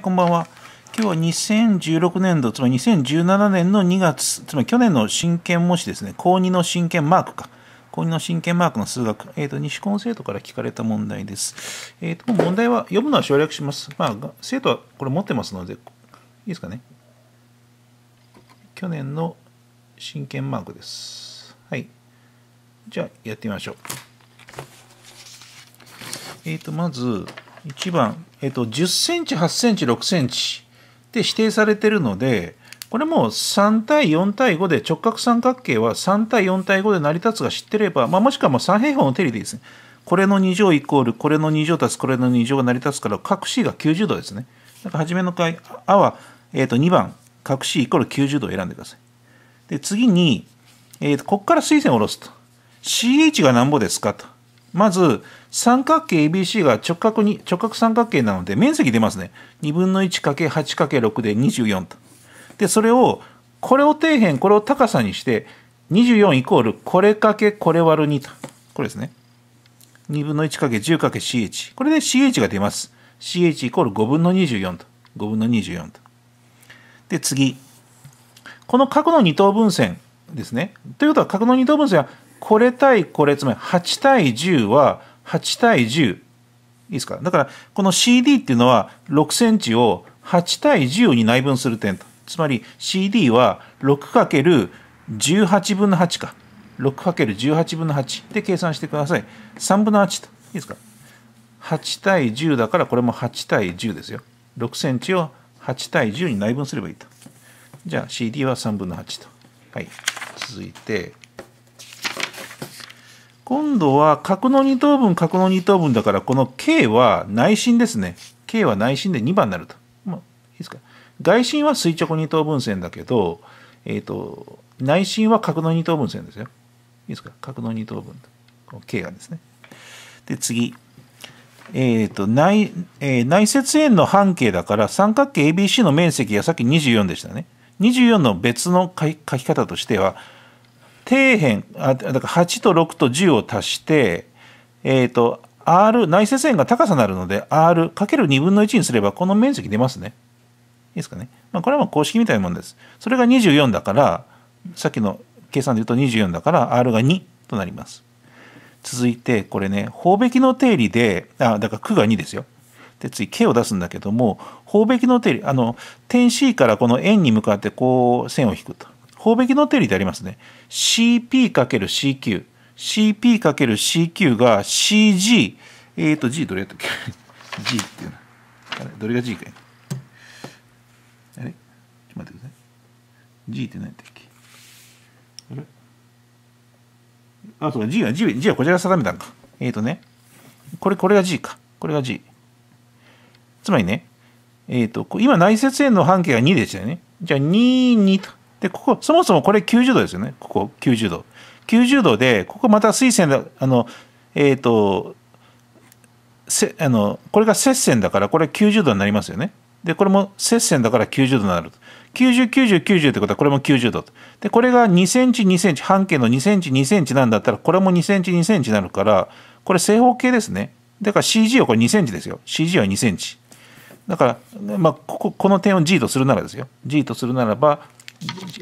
こんばんは。今日は2016年度、つまり2017年の2月、つまり去年の親権模試ですね、高2の親権マークか。高2の親権マークの数学、えっ、ー、と、西高生徒から聞かれた問題です。えっ、ー、と、問題は、読むのは省略します。まあ、生徒はこれ持ってますので、いいですかね。去年の親権マークです。はい。じゃあ、やってみましょう。えっ、ー、と、まず、1番、えっと、10センチ、8センチ、6センチで指定されてるので、これも3対4対5で直角三角形は3対4対5で成り立つが知ってれば、まあ、もしくはもう三平方の定理でいいですね。これの2乗イコール、これの2乗足すこれの2乗が成り立つから、角 C が90度ですね。だから初めの回、あは、えっ、ー、と2番、角 C イコール90度を選んでください。で、次に、えっ、ー、とここから水線を下ろすと。CH が何ぼですかと。まず、三角形 ABC が直角に、直角三角形なので、面積出ますね。2分の 1×8×6 で24と。で、それを、これを底辺、これを高さにして、24イコール、これかけこれ割る2と。これですね。2分の 1×10×CH。これで CH が出ます。CH イコール5分の24と。5分の24と。で、次。この角の二等分線ですね。ということは、角の二等分線はこれ対これ、つまり8対10は8対10。いいですかだから、この CD っていうのは6センチを8対10に内分する点と。つまり CD は 6×18 分の8か。6×18 分の8で計算してください。3分の8と。いいですか ?8 対10だからこれも8対10ですよ。6センチを8対10に内分すればいいと。じゃあ CD は3分の8と。はい。続いて。今度は角の二等分、角の二等分だから、この K は内心ですね。K は内心で2番になると。まあ、いいですか。外心は垂直二等分線だけど、えっ、ー、と、内心は角の二等分線ですよ。いいですか角の二等分。この K がですね。で、次。えっ、ー、と、内、えー、内接円の半径だから、三角形 ABC の面積がさっき24でしたね。24の別の書き方としては、底辺あだから8と6と10を足して、えーと、R 内接円が高さになるので R かける2分の1にすればこの面積出ますね。いいですかね。まあ、これはもう公式みたいなもんです。それが24だからさっきの計算で言うと24だから R が2となります。続いてこれね方べきの定理であだから9が2ですよ。で次 K を出すんだけども方べきの定理あの点 C からこの円に向かってこう線を引くと。法べの定理でありますね。CP×CQ。CP×CQ が CG。えっ、ー、と、G どれやったっけ ?G っていうの。あれどれが G かいあれちょっと待ってください。G って何やったっけあれあ、そうか、G は、G, G はこちらが定めたんか。えっ、ー、とね、これ、これが G か。これが G。つまりね、えっ、ー、と、今内接円の半径が2でしたよね。じゃあ、2、2と。でここそもそもこれ90度ですよねここ90度90度でここまた水線だあのえっ、ー、とせあのこれが接線だからこれ90度になりますよねでこれも接線だから90度になる909090 90 90ってことはこれも90度でこれが2センチ2センチ半径の2センチ2センチなんだったらこれも2センチ2センチになるからこれ正方形ですねだから CG はこれ2センチですよ CG は2センチだから、まあ、こここの点を G とするならですよ G とするならば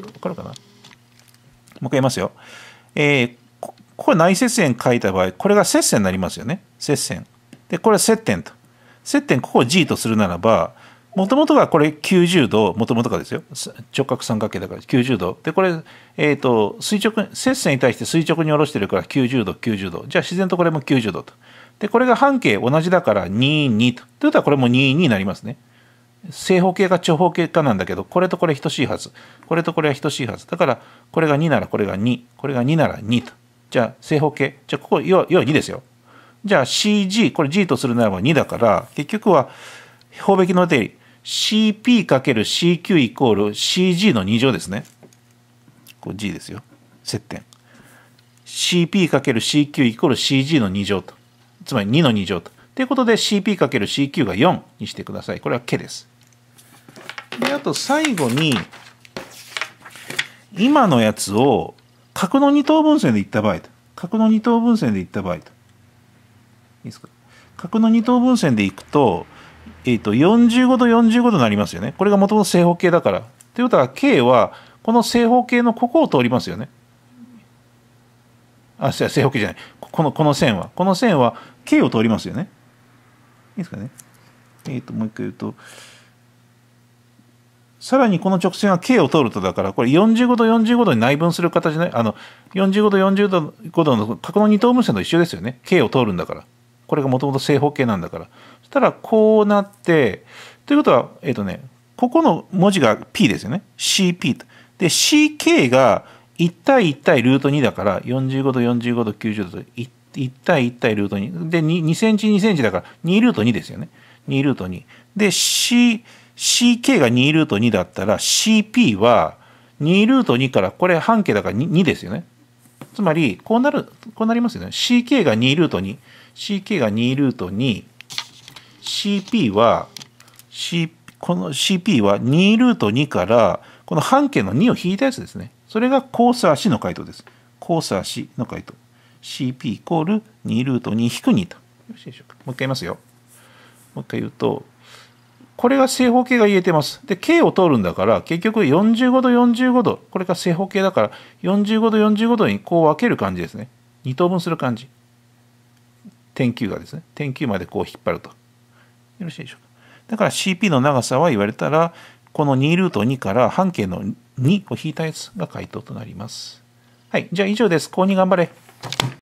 わかるかなもう一回言いますよ。えー、これ内接線書いた場合、これが接線になりますよね。接線。で、これは接点と。接点、ここを G とするならば、もともとがこれ90度、もともとがですよ。直角三角形だから90度。で、これ、えっ、ー、と、垂直、接線に対して垂直に下ろしてるから90度、90度。じゃあ自然とこれも90度と。で、これが半径同じだから22と。ということはこれも22になりますね。正方形か長方形かなんだけどこれとこれ等しいはずこれとこれは等しいはずだからこれが2ならこれが2これが2なら2とじゃあ正方形じゃあここ要は要は2ですよじゃあ CG これ G とするならば2だから結局は方べきの定理 CP×CQ イコール CG の2乗ですねこう G ですよ接点 CP×CQ イコール CG の2乗とつまり2の2乗とということで CP×CQ が4にしてくださいこれは K ですで、あと最後に、今のやつを角の二等分線で行った場合と。角の二等分線で行った場合と。いいですか角の二等分線でいくと、えっ、ー、と、45度45度になりますよね。これがもともと正方形だから。ということは、K は、この正方形のここを通りますよね。あ、正方形じゃない。この、この線は。この線は、K を通りますよね。いいですかね。えっ、ー、と、もう一回言うと、さらにこの直線は K を通るとだから、これ45度45度に内分する形ね、あの、45度45度5度の角の二等分線と一緒ですよね。K を通るんだから。これがもともと正方形なんだから。そしたらこうなって、ということは、えっ、ー、とね、ここの文字が P ですよね。CP と。で、CK が1対1対ルート2だから、45度45度90度と 1, 1対1対ルート2。で、2, 2センチ2センチだから、2ルート2ですよね。2ルート2。で、C、CK が2ルート2だったら CP は2ルート2からこれ半径だから 2, 2ですよね。つまりこうなるこうなりますよね。CK が2ルート 2CK が2ルート 2CP は、C、この CP は2ルート2からこの半径の2を引いたやつですね。それがコース足の回答です。コース足の回答。CP イコール2ルート2引く2と。よろしいでしょうか。もう一回言いますよ。もう一回言うとこれが正方形が言えてます。で、K を通るんだから、結局45度、45度、これが正方形だから、45度、45度にこう分ける感じですね。2等分する感じ。点9がですね。点9までこう引っ張ると。よろしいでしょうか。だから CP の長さは言われたら、この2ルート2から半径の2を引いたやつが回答となります。はい。じゃあ以上です。高2頑張れ。